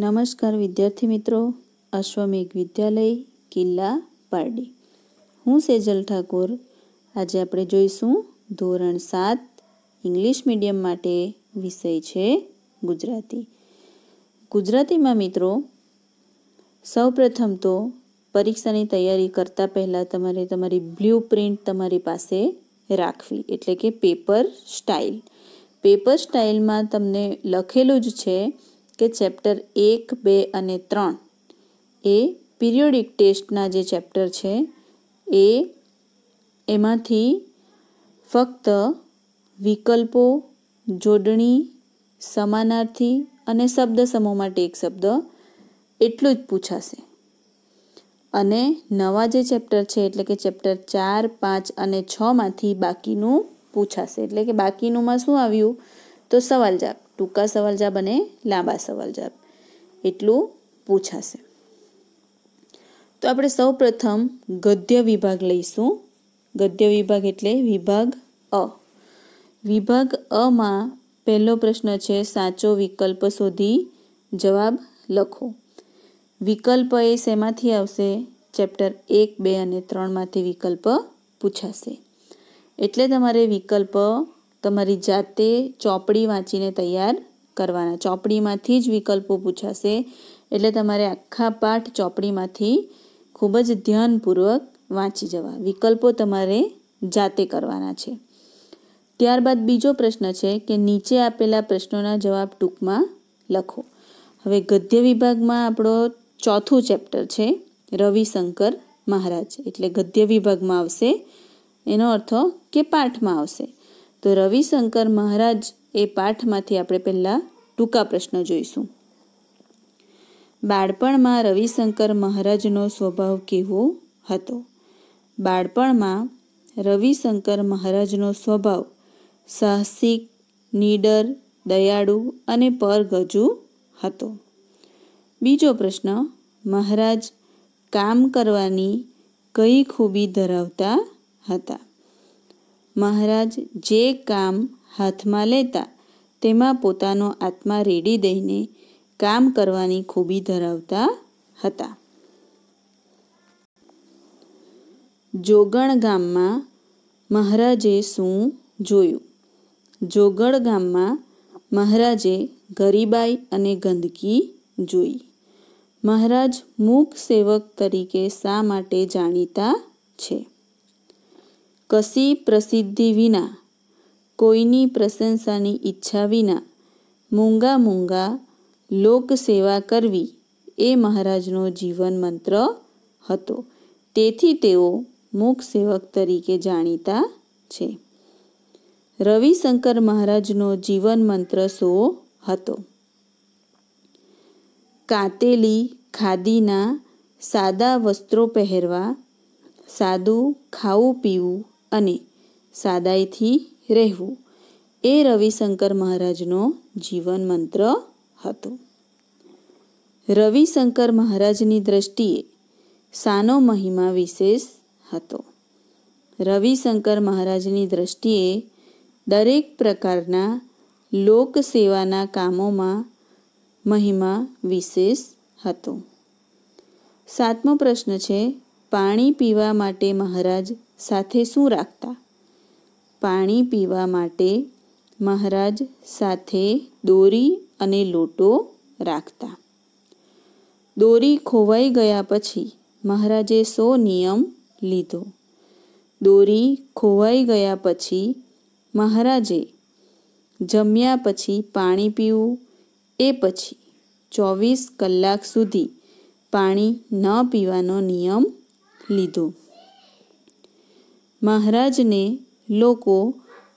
નમસ્કાર વિદ્યાર્થી મિત્રો અશ્વમેઘ વિદ્યાલય કિલ્લા પારડી હું સેજલ ઠાકોર આજે આપણે જોઈશું ધોરણ સાત ઇંગ્લિશ મીડિયમ માટે વિષય છે ગુજરાતી ગુજરાતીમાં મિત્રો સૌપ્રથમ તો પરીક્ષાની તૈયારી કરતાં પહેલાં તમારે તમારી બ્લુ પ્રિન્ટ તમારી પાસે રાખવી એટલે કે પેપર સ્ટાઇલ પેપર સ્ટાઇલમાં તમને લખેલું જ છે કે ચેપ્ટર એક બે અને ત્રણ એ પિરિયોડિક ટેસ્ટના જે ચેપ્ટર છે એ એમાંથી ફક્ત વિકલ્પો જોડણી સમાનાર્થી અને શબ્દ સમૂહ માટે એક શબ્દ એટલું જ પૂછાશે અને નવા જે ચેપ્ટર છે એટલે કે ચેપ્ટર ચાર પાંચ અને છમાંથી બાકીનું પૂછાશે એટલે કે બાકીનુંમાં શું આવ્યું તો સવાલ જવાબ ટૂંકા સવાલ જવાબ અને લાંબા સવાલ જવાબ એટલું પૂછાશે તો આપણે સૌ પ્રથમ ગદ્ય વિભાગ લઈશું ગદ્ય વિભાગ એટલે વિભાગ અ વિભાગ અમાં પહેલો પ્રશ્ન છે સાચો વિકલ્પ શોધી જવાબ લખો વિકલ્પ એ શેમાંથી આવશે ચેપ્ટર એક બે અને ત્રણમાંથી વિકલ્પ પૂછાશે એટલે તમારે વિકલ્પ તમારી જાતે ચોપડી વાંચીને તૈયાર કરવાના ચોપડીમાંથી જ વિકલ્પો પૂછાશે એટલે તમારે આખા પાઠ ચોપડીમાંથી ખૂબ જ ધ્યાનપૂર્વક વાંચી જવા વિકલ્પો તમારે જાતે કરવાના છે ત્યારબાદ બીજો પ્રશ્ન છે કે નીચે આપેલા પ્રશ્નોના જવાબ ટૂંકમાં લખો હવે ગદ્ય વિભાગમાં આપણો ચોથું ચેપ્ટર છે રવિશંકર મહારાજ એટલે ગદ્ય વિભાગમાં આવશે એનો અર્થ કે પાઠમાં આવશે તો રવિશંકર મહારાજ એ પાઠમાંથી આપણે પહેલાં ટૂંકા પ્રશ્ન જોઈશું બાળપણમાં રવિશંકર મહારાજનો સ્વભાવ કેવો હતો બાળપણમાં રવિશંકર મહારાજનો સ્વભાવ સાહસિક નીડર દયાળુ અને પરગજુ હતો બીજો પ્રશ્ન મહારાજ કામ કરવાની કઈ ખૂબી ધરાવતા હતા મહારાજ જે કામ હાથમાં લેતા તેમાં પોતાનો આત્મા રેડી દઈને કામ કરવાની ખૂબી ધરાવતા હતા જોગણ ગામમાં મહારાજે શું જોયું જોગણ ગામમાં મહારાજે ગરીબાઈ અને ગંદકી જોઈ મહારાજ મૂક સેવક તરીકે શા માટે જાણીતા છે કશી પ્રસિદ્ધિ વિના કોઈની પ્રશંસાની ઈચ્છા વિના મૂંગા મૂંગા લોકસેવા કરવી એ મહારાજનો જીવન મંત્ર હતો તેથી તેઓ મૂક સેવક તરીકે જાણીતા છે રવિશંકર મહારાજનો જીવન મંત્ર સો હતો કાતેલી ખાદીના સાદા વસ્ત્રો પહેરવા સાદું ખાવું પીવું અને સાદાઈથી રહેવું એ રવિશંકર મહારાજનો જીવન મંત્ર હતો રવિશંકર મહારાજની દ્રષ્ટિએ સાનો મહિમા વિશેષ હતો રવિશંકર મહારાજની દ્રષ્ટિએ દરેક પ્રકારના લોક સેવાના કામોમાં મહિમા વિશેષ હતો સાતમો પ્રશ્ન છે પાણી પીવા માટે મહારાજ સાથે શું રાખતા પાણી પીવા માટે મહારાજ સાથે દોરી અને લોટો રાખતા દોરી ખોવાઈ ગયા પછી મહારાજે સો નિયમ લીધો દોરી ખોવાઈ ગયા પછી મહારાજે જમ્યા પછી પાણી પીવું એ પછી ચોવીસ કલાક સુધી પાણી ન પીવાનો નિયમ લીધો મહારાજને લોકો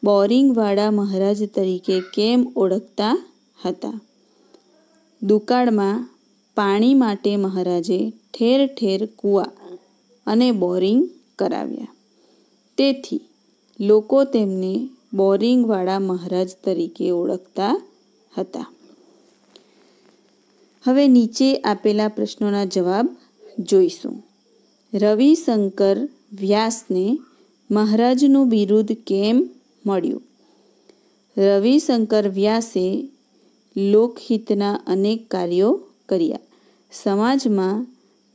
બોરિંગવાળા મહારાજ તરીકે કેમ ઓળખતા હતા દુકાળમાં પાણી માટે મહારાજે ઠેર ઠેર કૂવા અને બોરિંગ કરાવ્યા તેથી લોકો તેમને બોરિંગવાળા મહારાજ તરીકે ઓળખતા હતા હવે નીચે આપેલા પ્રશ્નોના જવાબ જોઈશું રવિશંકર વ્યાસને મહારાજનું બિરુદ કેમ મળ્યું રવિશંકર વ્યાસે લોકહિતના અનેક કાર્યો કર્યા સમાજમાં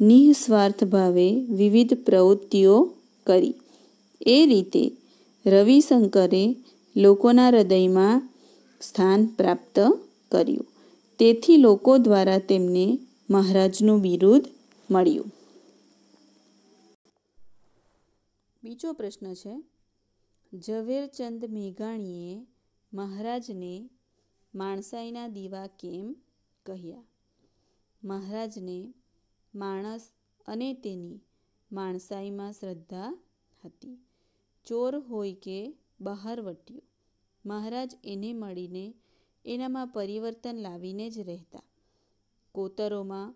નિઃસ્વાર્થ ભાવે વિવિધ પ્રવૃત્તિઓ કરી એ રીતે રવિશંકરે લોકોના હૃદયમાં સ્થાન પ્રાપ્ત કર્યું તેથી લોકો દ્વારા તેમને મહારાજનું બિરુદ મળ્યું બીજો પ્રશ્ન છે ઝવેરચંદ મેઘાણીએ મહારાજને માણસાઈના દીવા કેમ કહ્યા મહારાજને માણસ અને તેની માણસાઈમાં શ્રદ્ધા હતી ચોર હોય કે બહારવટીયો મહારાજ એને મળીને એનામાં પરિવર્તન લાવીને જ રહેતા કોતરોમાં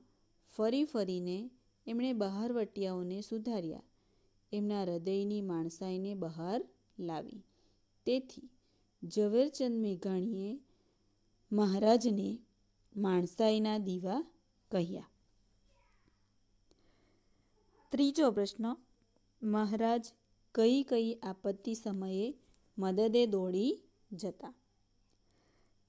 ફરી ફરીને એમણે બહારવટિયાઓને સુધાર્યા એમના હૃદયની માણસાઈને બહાર લાવી તેથી ઝવેરચંદ મેઘાણીએ મહારાજને માણસાઈના દીવા કહ્યા ત્રીજો પ્રશ્ન મહારાજ કઈ કઈ આપત્તિ સમયે મદદે દોડી જતા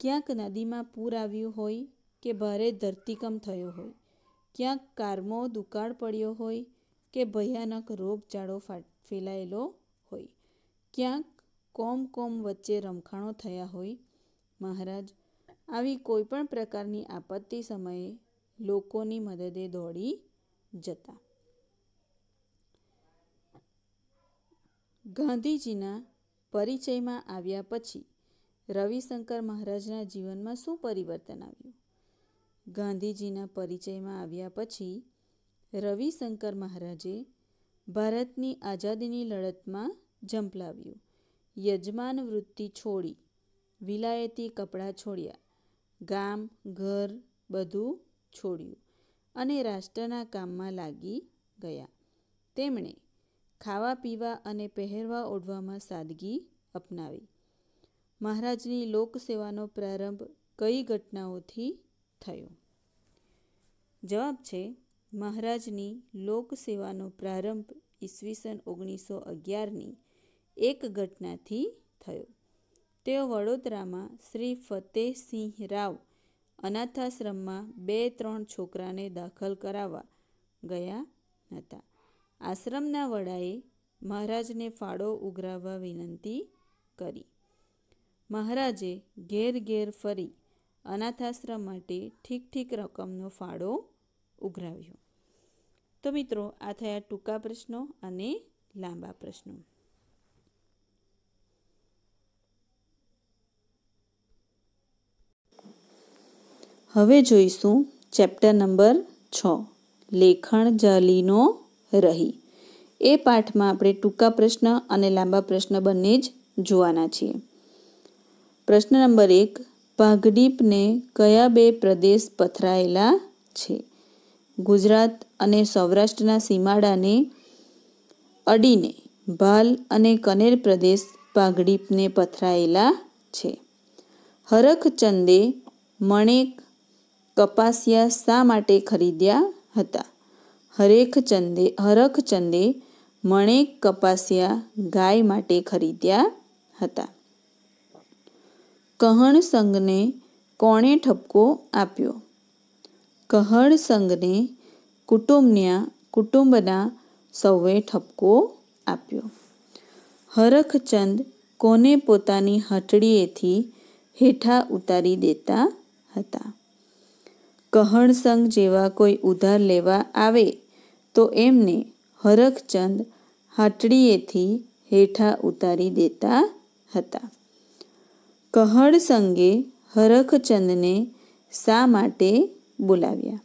ક્યાંક નદીમાં પૂર આવ્યું હોય કે ભારે ધરતીકંપ થયો હોય ક્યાંક કારમો દુકાળ પડ્યો હોય કે ભયાનક રોગચાળો ફેલાયેલો હોય ક્યાંક કોમ કોમ વચ્ચે રમખાણો થયા હોય મહારાજ આવી કોઈપણ પ્રકારની આપત્તિ સમયે લોકોની મદદે દોડી જતા ગાંધીજીના પરિચયમાં આવ્યા પછી રવિશંકર મહારાજના જીવનમાં શું પરિવર્તન આવ્યું ગાંધીજીના પરિચયમાં આવ્યા પછી રવિશંકર મહારાજે ભારતની આઝાદીની લડતમાં ઝંપલાવ્યું યજમાન વૃત્તિ છોડી વિલાયતી કપડાં છોડ્યા ગામ ઘર બધું છોડ્યું અને રાષ્ટ્રના કામમાં લાગી ગયા તેમણે ખાવા પીવા અને પહેરવા ઓઢવામાં સાદગી અપનાવી મહારાજની લોકસેવાનો પ્રારંભ કઈ ઘટનાઓથી થયો જવાબ છે મહારાજની લોકસેવાનો પ્રારંભ ઈસવીસન ઓગણીસો અગિયારની એક ઘટનાથી થયો તેઓ વડોદરામાં શ્રી ફતેહસિંહ રાવ અનાથાશ્રમમાં બે ત્રણ છોકરાને દાખલ કરાવવા ગયા હતા આશ્રમના વડાએ મહારાજને ફાળો ઉઘરાવવા વિનંતી કરી મહારાજે ઘેર ઘેર ફરી અનાથાશ્રમ માટે ઠીક ઠીક રકમનો ફાળો ઉઘરાવ્યું તો મિત્રો આ થયા ટૂંકા પ્રશ્નો અને લાંબા પ્રશ્નો હવે જોઈશું ચેપ્ટર નંબર છ લેખણ જલીનો રહી એ પાઠમાં આપણે ટૂંકા પ્રશ્ન અને લાંબા પ્રશ્ન બંને જ જોવાના છીએ પ્રશ્ન નંબર એક ભાગડીપને કયા બે પ્રદેશ પથરાયેલા છે ગુજરાત અને સૌરાષ્ટ્રના સીમાડાને અડીને ભાલ અને કનેર પ્રદેશ પાઘડીપને પથરાયેલા છે હરખચંદે મણેક કપાસિયા શા માટે ખરીદ્યા હતા હરેખચંદે હરખચંદે મણેક કપાસિયા ગાય માટે ખરીદ્યા હતા કહણ કોણે ઠપકો આપ્યો કહણ સંઘને કુટુંબના કુટુંબના સૌએ ઠપકો આપ્યો હરખચંદ કોને પોતાની હથડીએથી હેઠા ઉતારી દેતા હતા કહણસંગ જેવા કોઈ ઉધાર લેવા આવે તો એમને હરખચંદ હાટડીએથી હેઠા ઉતારી દેતા હતા કહણસંગે હરખચંદને શા માટે બોલાવ્યા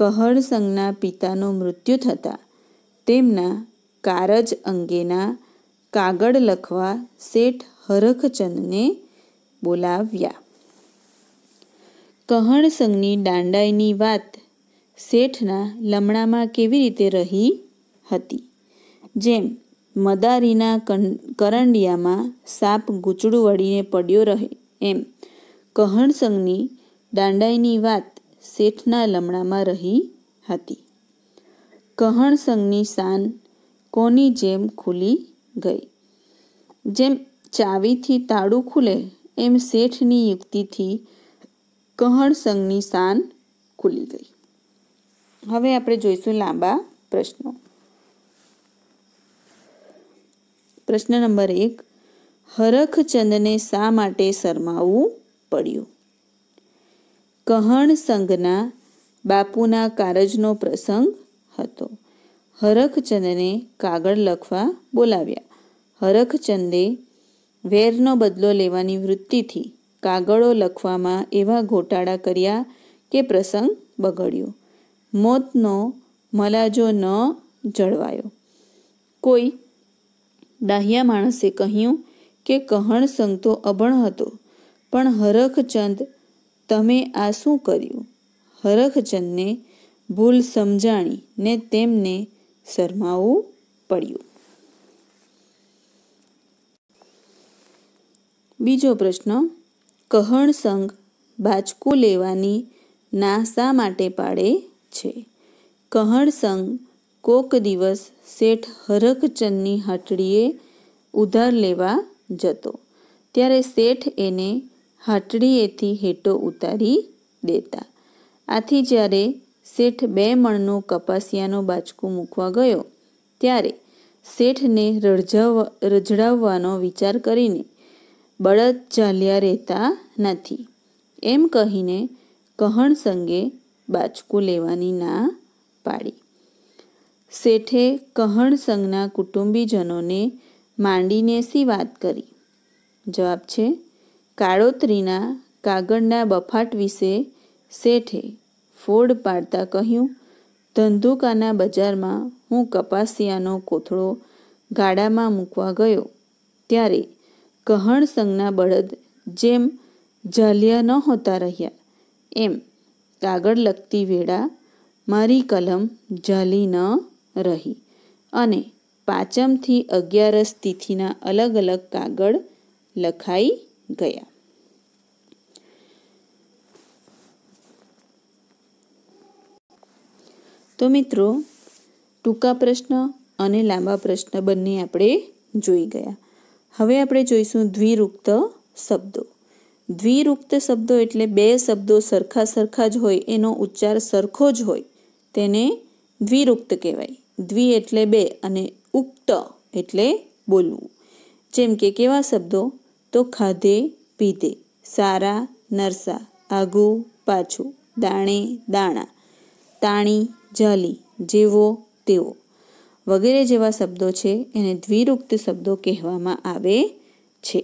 કહળસંગના પિતાનું મૃત્યુ થતાં તેમના કારજ અંગેના કાગળ લખવા શેઠ હરખચંદને બોલાવ્યા કહણસંગની દાંડાઈની વાત શેઠના લમણામાં કેવી રીતે રહી હતી જેમ મદારીના કરંડિયામાં સાપ ગૂંચડું વળીને પડ્યો રહે એમ કહણસંગની દાંડાઈની વાત શેઠના લમણામાં રહી હતી કહણસંગની શાન કોની જેમ ખુલી ગઈ જેમ ચાવીથી તાળું ખુલે એમ શેઠની યુક્તિથી કહણસંગની શાન ખુલી ગઈ હવે આપણે જોઈશું લાંબા પ્રશ્નો પ્રશ્ન નંબર એક હરખચંદને શા માટે શરમાવવું પડ્યું કહણ સંઘના બાપુના કારજનો પ્રસંગ હતો હરખચંદને કાગળ લખવા બોલાવ્યા હરખચંદે વેરનો બદલો લેવાની વૃત્તિથી કાગળો લખવામાં એવા ઘોટાળા કર્યા કે પ્રસંગ બગડ્યો મોતનો મલાજો ન જળવાયો કોઈ દાહ્યા માણસે કહ્યું કે કહણ સંઘ તો અભણ હતો પણ હરખચંદ તમે આ શું કર્યું હરખચંદને ભૂલ સમજાણી ને તેમને શરમાવું પડ્યું બીજો પ્રશ્ન કહણ સંઘ બાચકું લેવાની ના શા માટે પાડે છે કહણ કોક દિવસ શેઠ હરખચંદની હટડીએ ઉધાર લેવા જતો ત્યારે શેઠ એને હાટડીએથી હેટો ઉતારી દેતા આથી જ્યારે શેઠ બે મણનું કપાસિયાનો બાચકું મૂકવા ગયો ત્યારે શેઠને રળજાવવા રજડાવવાનો વિચાર કરીને બળદ ચાલ્યા રહેતા નથી એમ કહીને કહણ સંગે બાચકું લેવાની ના પાડી શેઠે કહણ સંઘના કુટુંબીજનોને માંડીને સી વાત કરી જવાબ છે કાળોતરીના કાગળના બફાટ વિશે શેઠે ફોડ પાડતા કહ્યું ધંધુકાના બજારમાં હું કપાસિયાનો કોથળો ગાડામાં મૂકવા ગયો ત્યારે કહણ સંઘના બળદ જેમ ઝાલિયા નહોતા રહ્યા એમ કાગળ લખતી વેળા મારી કલમ ઝાલી ન રહી અને પાંચમથી અગિયારસ તિથિના અલગ અલગ કાગળ લખાઈ ગયા તો મિત્રો ટૂંકા પ્રશ્ન અને લાંબા પ્રશ્ન બંને આપણે જોઈ ગયા હવે આપણે જોઈશું દ્વિરુક્ત શબ્દો દ્વિરુક્ત શબ્દો એટલે બે શબ્દો સરખા સરખા જ હોય એનો ઉચ્ચાર સરખો જ હોય તેને દ્વિરુક્ત કહેવાય દ્વિ એટલે બે અને ઉક્ત એટલે બોલવું જેમ કે કેવા શબ્દો તો ખાધે પીધે સારા નરસા આગું પાછું દાણે દાણા તાણી જાલી જેવો તેવો વગેરે જેવા શબ્દો છે એને દ્વિરુક્ત શબ્દો કહેવામાં આવે છે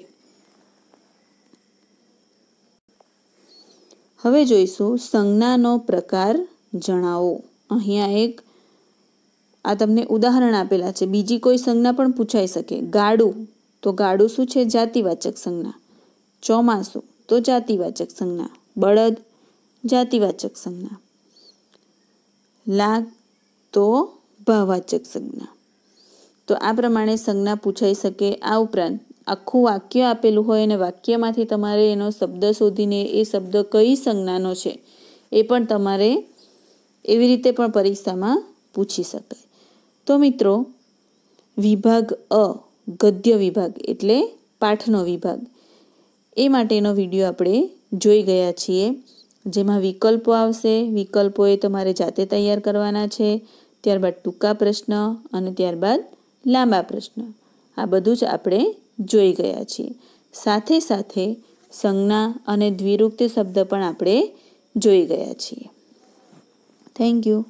હવે જોઈશું સંજ્ઞાનો પ્રકાર જણાવો અહીંયા એક આ તમને ઉદાહરણ આપેલા છે બીજી કોઈ સંજ્ઞા પણ પૂછાઈ શકે ગાડું તો ગાડું શું છે જાતિવાચક સંજ્ઞા ચોમાસું તો જાતિવાચક સંજ્ઞા બળદ જાતિવાચક સંજ્ઞા લાગતો ભાવવાચક સંજ્ઞા તો આ પ્રમાણે સંજ્ઞા પૂછાઈ શકે આ ઉપરાંત આખું વાક્ય આપેલું હોય અને વાક્યમાંથી તમારે એનો શબ્દ શોધીને એ શબ્દ કઈ સંજ્ઞાનો છે એ પણ તમારે એવી રીતે પણ પરીક્ષામાં પૂછી શકાય તો મિત્રો વિભાગ અ ગદ્ય વિભાગ એટલે પાઠનો વિભાગ એ માટેનો વિડીયો આપણે જોઈ ગયા છીએ જેમાં વિકલ્પો આવશે વિકલ્પો એ તમારે જાતે તૈયાર કરવાના છે ત્યારબાદ ટૂંકા પ્રશ્ન અને ત્યારબાદ લાંબા પ્રશ્ન આ બધું જ આપણે જોઈ ગયા છીએ સાથે સાથે સંજ્ઞા અને દ્વિરુક્ત શબ્દ પણ આપણે જોઈ ગયા છીએ થેન્ક યુ